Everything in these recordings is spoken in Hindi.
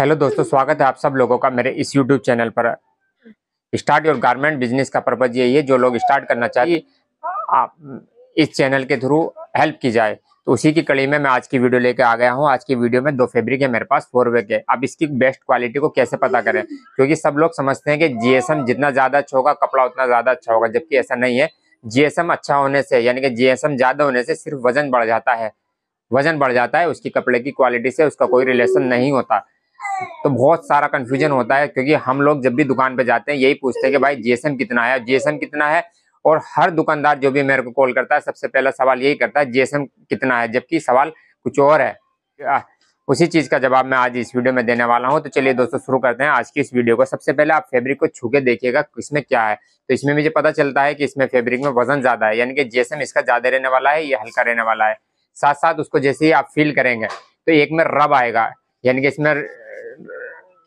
हेलो दोस्तों स्वागत है आप सब लोगों का मेरे इस यूट्यूब चैनल पर स्टार्ट योर गारमेंट बिजनेस का पर्पज यही है जो लोग स्टार्ट करना चाहिए आप इस चैनल के थ्रू हेल्प की जाए तो उसी की कड़ी में मैं आज की वीडियो लेके आ गया हूँ आज की वीडियो में दो फैब्रिक है मेरे पास फोर वे के अब इसकी बेस्ट क्वालिटी को कैसे पता करें क्योंकि सब लोग समझते हैं कि जीएसएम जितना ज़्यादा अच्छा होगा कपड़ा उतना ज़्यादा अच्छा होगा जबकि ऐसा नहीं है जीएसएम अच्छा होने से यानी कि जीएसएम ज़्यादा होने से सिर्फ वजन बढ़ जाता है वजन बढ़ जाता है उसकी कपड़े की क्वालिटी से उसका कोई रिलेशन नहीं होता तो बहुत सारा कन्फ्यूजन होता है क्योंकि हम लोग जब भी दुकान पर जाते हैं यही पूछते हैं कि भाई जेसन कितना है जेसन कितना है और हर दुकानदार जो भी मेरे को कॉल करता है सबसे पहला सवाल यही करता है जेसन कितना है जबकि सवाल कुछ और है उसी चीज़ का जवाब मैं आज इस वीडियो में देने वाला हूं तो चलिए दोस्तों शुरू करते हैं आज की इस वीडियो को सबसे पहले आप फैब्रिक को छू के देखिएगा इसमें क्या है तो इसमें मुझे पता चलता है कि इसमें फैब्रिक में वजन ज़्यादा है यानी कि जेसम इसका ज़्यादा रहने वाला है ये हल्का रहने वाला है साथ साथ उसको जैसे ही आप फील करेंगे तो एक में रब आएगा यानी कि इसमें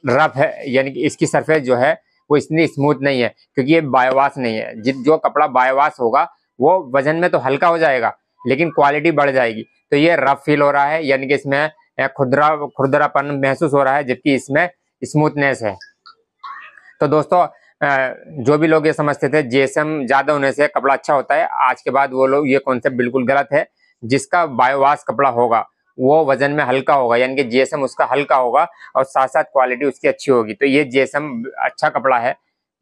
रफ है यानी कि इसकी सरफेस जो है वो इतनी स्मूथ नहीं है क्योंकि ये बायोवास नहीं है जित जो कपड़ा बायोवास होगा वो वजन में तो हल्का हो जाएगा लेकिन क्वालिटी बढ़ जाएगी तो ये रफ फील हो रहा है यानी कि इसमें खुदरा खुदरापन महसूस हो रहा है जबकि इसमें स्मूथनेस है तो दोस्तों जो भी लोग ये समझते थे जेसम ज़्यादा होने से कपड़ा अच्छा होता है आज के बाद वो लोग ये कॉन्सेप्ट बिल्कुल गलत है जिसका बायोवास कपड़ा होगा वो वजन में हल्का होगा यानी कि जीएसएम उसका हल्का होगा और साथ साथ क्वालिटी उसकी अच्छी होगी तो ये जीएसएम अच्छा कपड़ा है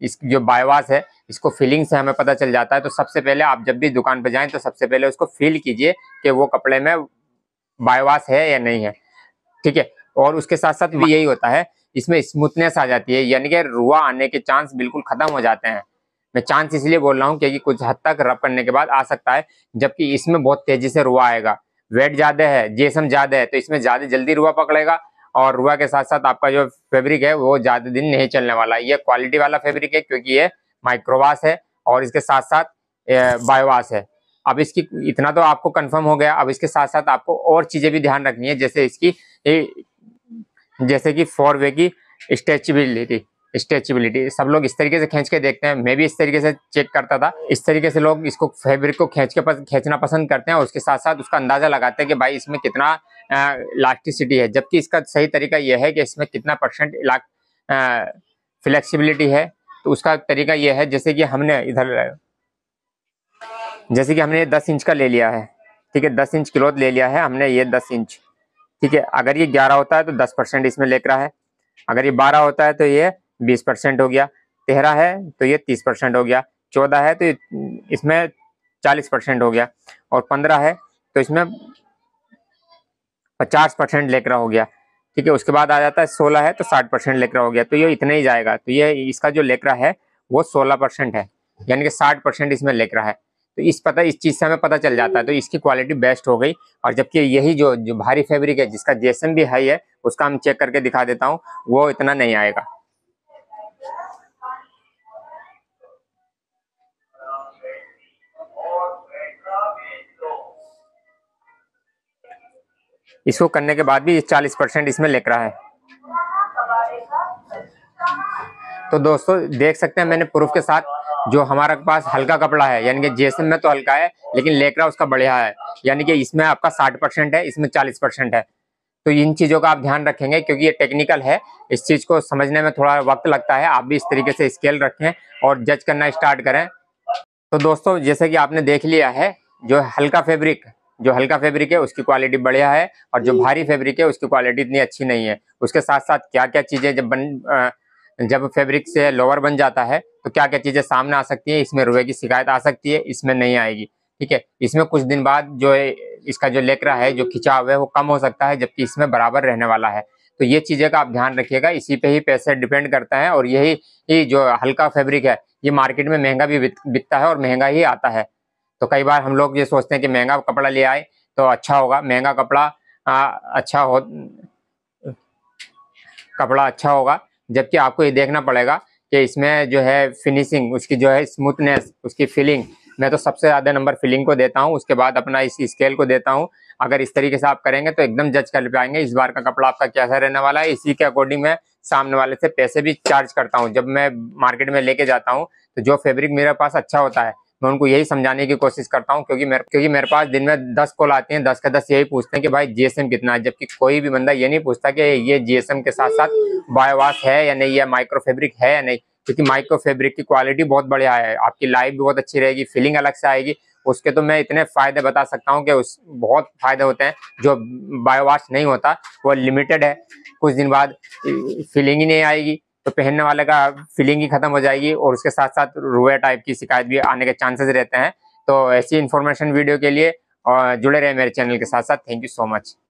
इस जो बायवास है इसको फीलिंग से हमें पता चल जाता है तो सबसे पहले आप जब भी दुकान पर जाएं तो सबसे पहले उसको फील कीजिए कि वो कपड़े में बायवास है या नहीं है ठीक है और उसके साथ साथ भी यही होता है इसमें स्मूथनेस आ जाती है यानी कि रुआ आने के चांस बिल्कुल खत्म हो जाते हैं मैं चांस इसलिए बोल रहा हूँ क्योंकि कुछ हद तक रब करने के बाद आ सकता है जबकि इसमें बहुत तेजी से रुआ आएगा वेट ज़्यादा है जेसम ज़्यादा है तो इसमें ज़्यादा जल्दी रुआ पकड़ेगा और रुआ के साथ साथ आपका जो फैब्रिक है वो ज़्यादा दिन नहीं चलने वाला ये क्वालिटी वाला फैब्रिक है क्योंकि ये माइक्रोवास है और इसके साथ साथ बायोवास है अब इसकी इतना तो आपको कंफर्म हो गया अब इसके साथ साथ आपको और चीज़ें भी ध्यान रखनी है जैसे इसकी जैसे कि फोर वे की स्ट्रेचबिलिटी स्ट्रेचिबिलिटी सब लोग इस तरीके से खींच के देखते हैं मैं भी इस तरीके से चेक करता था इस तरीके से लोग इसको फैब्रिक को खींच के खींचना पसंद करते हैं और उसके साथ साथ उसका अंदाज़ा लगाते हैं कि भाई इसमें कितना इलास्टिसिटी है जबकि इसका सही तरीका यह है कि इसमें कितना परसेंट फ्लेक्सीबिलिटी है तो उसका तरीका यह है जैसे कि हमने इधर जैसे कि हमने दस इंच का ले लिया है ठीक है दस इंच क्लोथ ले लिया है हमने ये दस इंच ठीक है अगर ये ग्यारह होता है तो दस परसेंट इसमें लेकर है अगर ये बारह होता है तो ये बीस परसेंट हो गया तेरह है तो ये तीस परसेंट हो गया चौदह है तो इसमें चालीस परसेंट हो गया और पंद्रह है तो इसमें पचास परसेंट लेकर हो गया ठीक है उसके बाद आ जाता है सोलह है तो साठ परसेंट लेकर हो गया तो ये इतना ही जाएगा तो ये इसका जो लेकर है वो सोलह परसेंट है यानी कि साठ परसेंट इसमें लेकर है तो इस पता इस चीज़ से हमें पता चल जाता है तो इसकी क्वालिटी बेस्ट हो गई और जबकि यही जो जो भारी फैब्रिक है जिसका जेसन भी हाई है उसका हम चेक करके दिखा देता हूँ वो इतना नहीं आएगा इसको करने के बाद भी चालीस परसेंट इसमें लेकर है तो दोस्तों देख सकते हैं मैंने प्रूफ के साथ जो हमारे पास हल्का कपड़ा है यानी कि जेसम में तो हल्का है लेकिन लेकर उसका बढ़िया है यानी कि इसमें आपका साठ परसेंट है इसमें चालीस परसेंट है तो इन चीज़ों का आप ध्यान रखेंगे क्योंकि ये टेक्निकल है इस चीज़ को समझने में थोड़ा वक्त लगता है आप भी इस तरीके से स्केल रखें और जज करना स्टार्ट करें तो दोस्तों जैसे कि आपने देख लिया है जो हल्का फेब्रिक जो हल्का फैब्रिक है उसकी क्वालिटी बढ़िया है और जो भारी फैब्रिक है उसकी क्वालिटी इतनी अच्छी नहीं है उसके साथ साथ क्या क्या चीज़ें जब बन जब फैब्रिक से लोअर बन जाता है तो क्या क्या चीज़ें सामने आ सकती है इसमें रुए की शिकायत आ सकती है इसमें नहीं आएगी ठीक है इसमें कुछ दिन बाद जो इसका जो लेकरा है जो खिंचाव है वो कम हो सकता है जबकि इसमें बराबर रहने वाला है तो ये चीज़ें का आप ध्यान रखिएगा इसी पे ही पैसे डिपेंड करता है और यही जो हल्का फैब्रिक है ये मार्केट में महंगा भी बिकता है और महंगा ही आता है तो कई बार हम लोग ये सोचते हैं कि महंगा कपड़ा ले आए तो अच्छा होगा महंगा कपड़ा आ, अच्छा हो कपड़ा अच्छा होगा जबकि आपको ये देखना पड़ेगा कि इसमें जो है फिनिशिंग उसकी जो है स्मूथनेस उसकी फीलिंग मैं तो सबसे ज़्यादा नंबर फीलिंग को देता हूँ उसके बाद अपना इस स्केल को देता हूँ अगर इस तरीके से आप करेंगे तो एकदम जज कर पाएंगे इस बार का कपड़ा आपका कैसा रहने वाला है इसी के अकॉर्डिंग मैं सामने वाले से पैसे भी चार्ज करता हूँ जब मैं मार्केट में लेके जाता हूँ तो जो फैब्रिक मेरे पास अच्छा होता है मैं उनको यही समझाने की कोशिश करता हूँ क्योंकि मेरे क्योंकि मेरे पास दिन में दस कॉल आते हैं दस के दस यही पूछते हैं कि भाई जीएसएम कितना है जबकि कोई भी बंदा ये नहीं पूछता कि ये जीएसएम के साथ साथ बायोवास है या नहीं या माइक्रो फेब्रिक है या नहीं क्योंकि माइक्रो फेब्रिक की क्वालिटी बहुत बढ़िया है आपकी लाइफ भी बहुत अच्छी रहेगी फीलिंग अलग से आएगी उसके तो मैं इतने फायदे बता सकता हूँ कि उस बहुत फायदे होते हैं जो बायोवास नहीं होता वो लिमिटेड है कुछ दिन बाद फीलिंग ही नहीं आएगी तो पहनने वाले का फीलिंग ही खत्म हो जाएगी और उसके साथ साथ रुए टाइप की शिकायत भी आने के चांसेस रहते हैं तो ऐसी इन्फॉर्मेशन वीडियो के लिए जुड़े रहे मेरे चैनल के साथ साथ थैंक यू सो मच